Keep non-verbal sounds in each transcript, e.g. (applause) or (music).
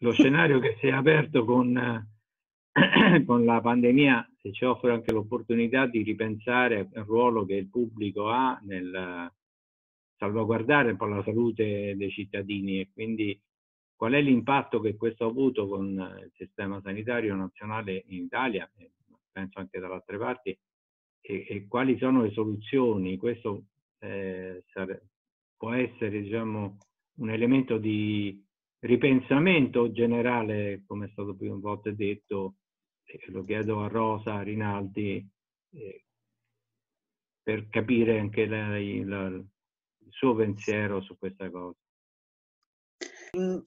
lo scenario che si è aperto con, eh, (clears throat) con la pandemia ci offre anche l'opportunità di ripensare al ruolo che il pubblico ha nel salvaguardare un po' la salute dei cittadini e quindi qual è l'impatto che questo ha avuto con il sistema sanitario nazionale in Italia, penso anche dall'altra parte, e, e, quali sono le soluzioni. Questo eh, può essere diciamo, un elemento di, ripensamento generale, come è stato più volte detto, e lo chiedo a Rosa, a Rinaldi, eh, per capire anche lei la, il suo pensiero su questa cosa. Mm,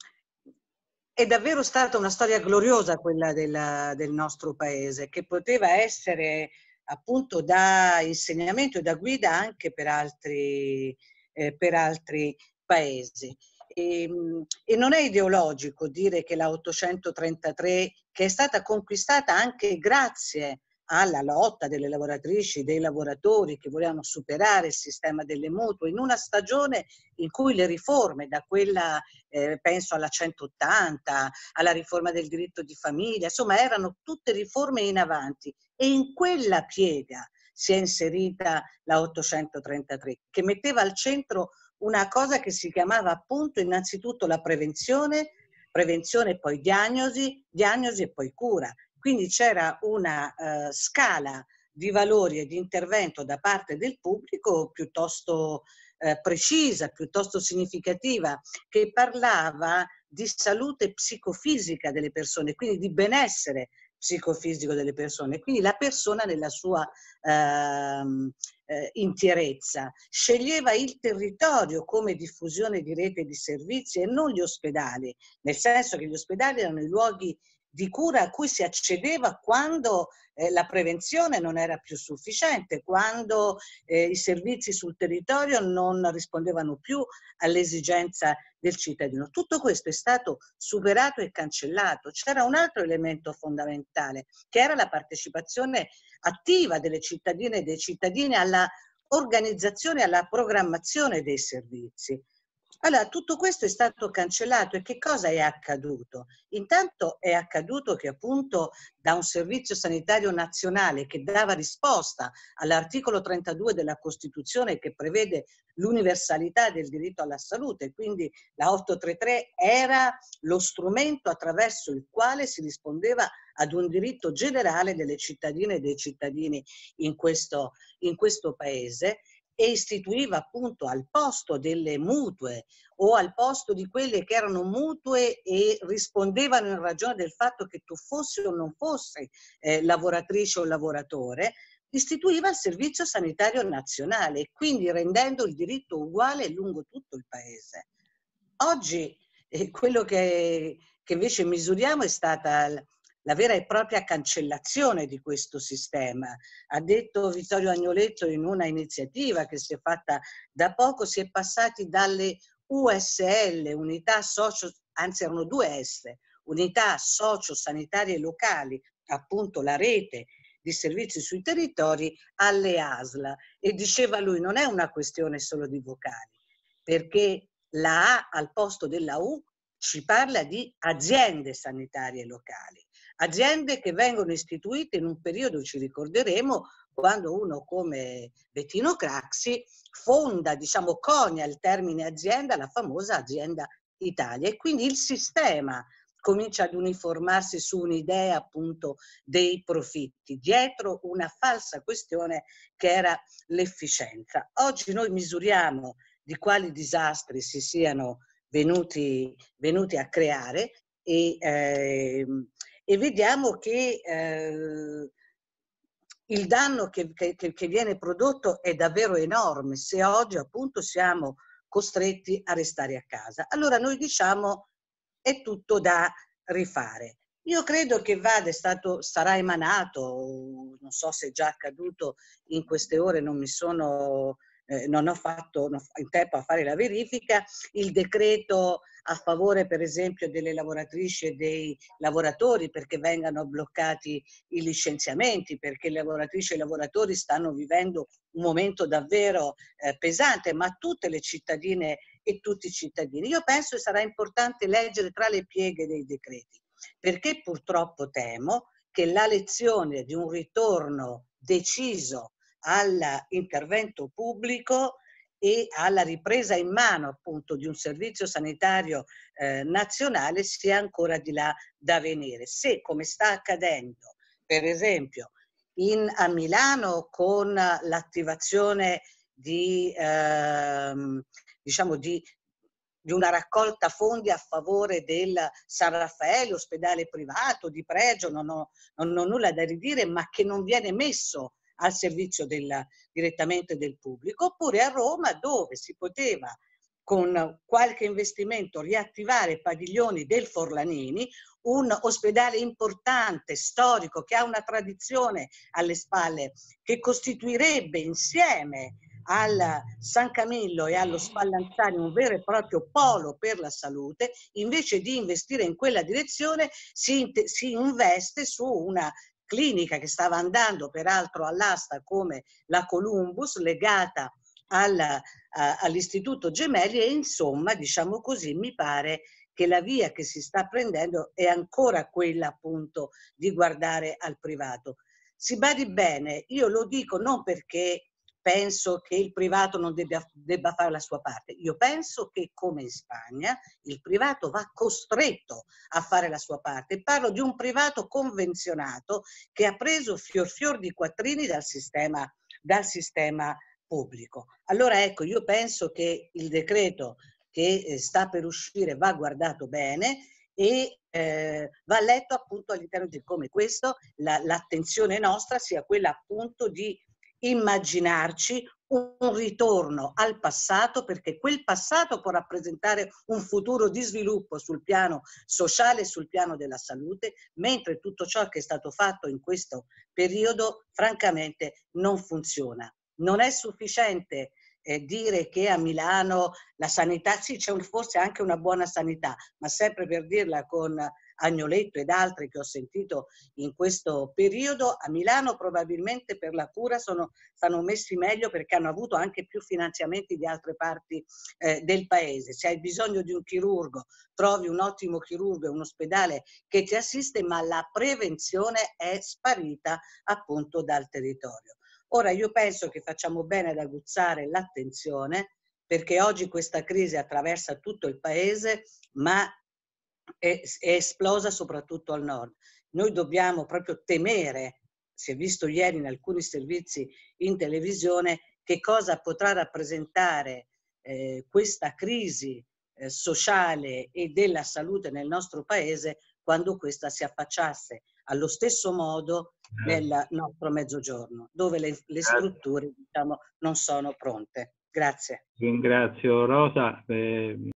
è davvero stata una storia gloriosa quella della, del nostro paese, che poteva essere appunto da insegnamento e da guida anche per altri, eh, per altri paesi. E, ehm, e, non è ideologico dire che la 833, che è stata conquistata anche grazie alla lotta delle lavoratrici, dei lavoratori che volevano superare il sistema delle mutue in una stagione in cui le riforme, da quella eh, penso alla 180, alla riforma del diritto di famiglia, insomma erano tutte riforme in avanti e in quella piega si è inserita la 833 che metteva al centro una cosa che si chiamava appunto innanzitutto la prevenzione, prevenzione e poi diagnosi, diagnosi e poi cura. Quindi c'era una eh, scala di valori e di intervento da parte del pubblico piuttosto eh, precisa, piuttosto significativa, che parlava di salute psicofisica delle persone, quindi di benessere psicofisico delle persone, quindi la persona nella sua ehm, eh, intierezza, sceglieva il territorio come diffusione di rete di servizi e non gli ospedali, nel senso che gli ospedali erano i luoghi di cura a cui si accedeva quando eh, la prevenzione non era più sufficiente, quando eh, i servizi sul territorio non rispondevano più all'esigenza del cittadino. Tutto questo è stato superato e cancellato. C'era un altro elemento fondamentale, che era la partecipazione attiva delle cittadine e dei cittadini alla organizzazione e alla programmazione dei servizi. Allora, tutto questo è stato cancellato e che cosa è accaduto? Intanto è accaduto che appunto da un servizio sanitario nazionale che dava risposta all'articolo 32 della Costituzione che prevede l'universalità del diritto alla salute, quindi la 833 era lo strumento attraverso il quale si rispondeva ad un diritto generale delle cittadine e dei cittadini in questo, in questo paese, e istituiva appunto al posto delle mutue o al posto di quelle che erano mutue e rispondevano in ragione del fatto che tu fossi o non fossi eh, lavoratrice o lavoratore, istituiva il Servizio Sanitario Nazionale, quindi rendendo il diritto uguale lungo tutto il paese. Oggi eh, quello che, che invece misuriamo è stata la vera e propria cancellazione di questo sistema. Ha detto Vittorio Agnoletto in una iniziativa che si è fatta da poco, si è passati dalle USL, unità socio, anzi erano due S, unità sociosanitarie locali, appunto la rete di servizi sui territori, alle ASL. E diceva lui, non è una questione solo di vocali, perché la A al posto della U ci parla di aziende sanitarie locali aziende che vengono istituite in un periodo, ci ricorderemo, quando uno come Bettino Craxi fonda, diciamo, conia il termine azienda, la famosa azienda Italia. E quindi il sistema comincia ad uniformarsi su un'idea appunto dei profitti, dietro una falsa questione che era l'efficienza. Oggi noi misuriamo di quali disastri si siano venuti, venuti a creare e eh, e vediamo che eh, il danno che, che, che, viene prodotto è davvero enorme se oggi appunto siamo costretti a restare a casa. Allora noi diciamo è tutto da rifare. Io credo che vada, è stato, sarà emanato, non so se è già accaduto in queste ore, non mi sono eh, non ho fatto in tempo a fare la verifica, il decreto a favore per esempio delle lavoratrici e dei lavoratori perché vengano bloccati i licenziamenti, perché le lavoratrici e i lavoratori stanno vivendo un momento davvero eh, pesante, ma tutte le cittadine e tutti i cittadini. Io penso che sarà importante leggere tra le pieghe dei decreti, perché purtroppo temo che la lezione di un ritorno deciso all'intervento pubblico e alla ripresa in mano appunto di un servizio sanitario eh, nazionale sia ancora di là da venire. Se come sta accadendo per esempio in, a Milano con l'attivazione di, ehm, diciamo di, di una raccolta fondi a favore del San Raffaele, ospedale privato di pregio, non ho, non ho nulla da ridire, ma che non viene messo al servizio della, direttamente del pubblico, oppure a Roma dove si poteva con qualche investimento riattivare Padiglioni del Forlanini, un ospedale importante, storico, che ha una tradizione alle spalle, che costituirebbe insieme al San Camillo e allo Spallanzani un vero e proprio polo per la salute, invece di investire in quella direzione si, si investe su una clinica che stava andando peraltro all'asta come la Columbus legata alla, a, all'Istituto Gemelli e insomma, diciamo così, mi pare che la via che si sta prendendo è ancora quella appunto di guardare al privato. Si badi bene, io lo dico non perché penso che il privato non debba, debba, fare la sua parte. Io penso che come in Spagna il privato va costretto a fare la sua parte. Parlo di un privato convenzionato che ha preso fior fior di quattrini dal sistema, dal sistema pubblico. Allora ecco, io penso che il decreto che eh, sta per uscire va guardato bene e eh, va letto appunto all'interno di come questo la, l'attenzione nostra sia quella appunto di immaginarci un ritorno al passato perché quel passato può rappresentare un futuro di sviluppo sul piano sociale, e sul piano della salute, mentre tutto ciò che è stato fatto in questo periodo francamente non funziona. Non è sufficiente eh, dire che a Milano la sanità, sì c'è un, forse anche una buona sanità, ma sempre per dirla con Agnoletto ed altre che ho sentito in questo periodo, a Milano probabilmente per la cura sono, stanno messi meglio perché hanno avuto anche più finanziamenti di altre parti eh, del paese. Se hai bisogno di un chirurgo, trovi un ottimo chirurgo e un ospedale che ti assiste, ma la prevenzione è sparita appunto dal territorio. Ora io penso che facciamo bene ad aguzzare l'attenzione perché oggi questa crisi attraversa tutto il paese, ma è, è esplosa soprattutto al nord. Noi dobbiamo proprio temere, si è visto ieri in alcuni servizi in televisione, che cosa potrà rappresentare eh, questa crisi eh, sociale e della salute nel nostro paese quando questa si affacciasse allo stesso modo eh. nel nostro mezzogiorno, dove le, le strutture diciamo, non sono pronte. Grazie. Ringrazio Rosa. Eh...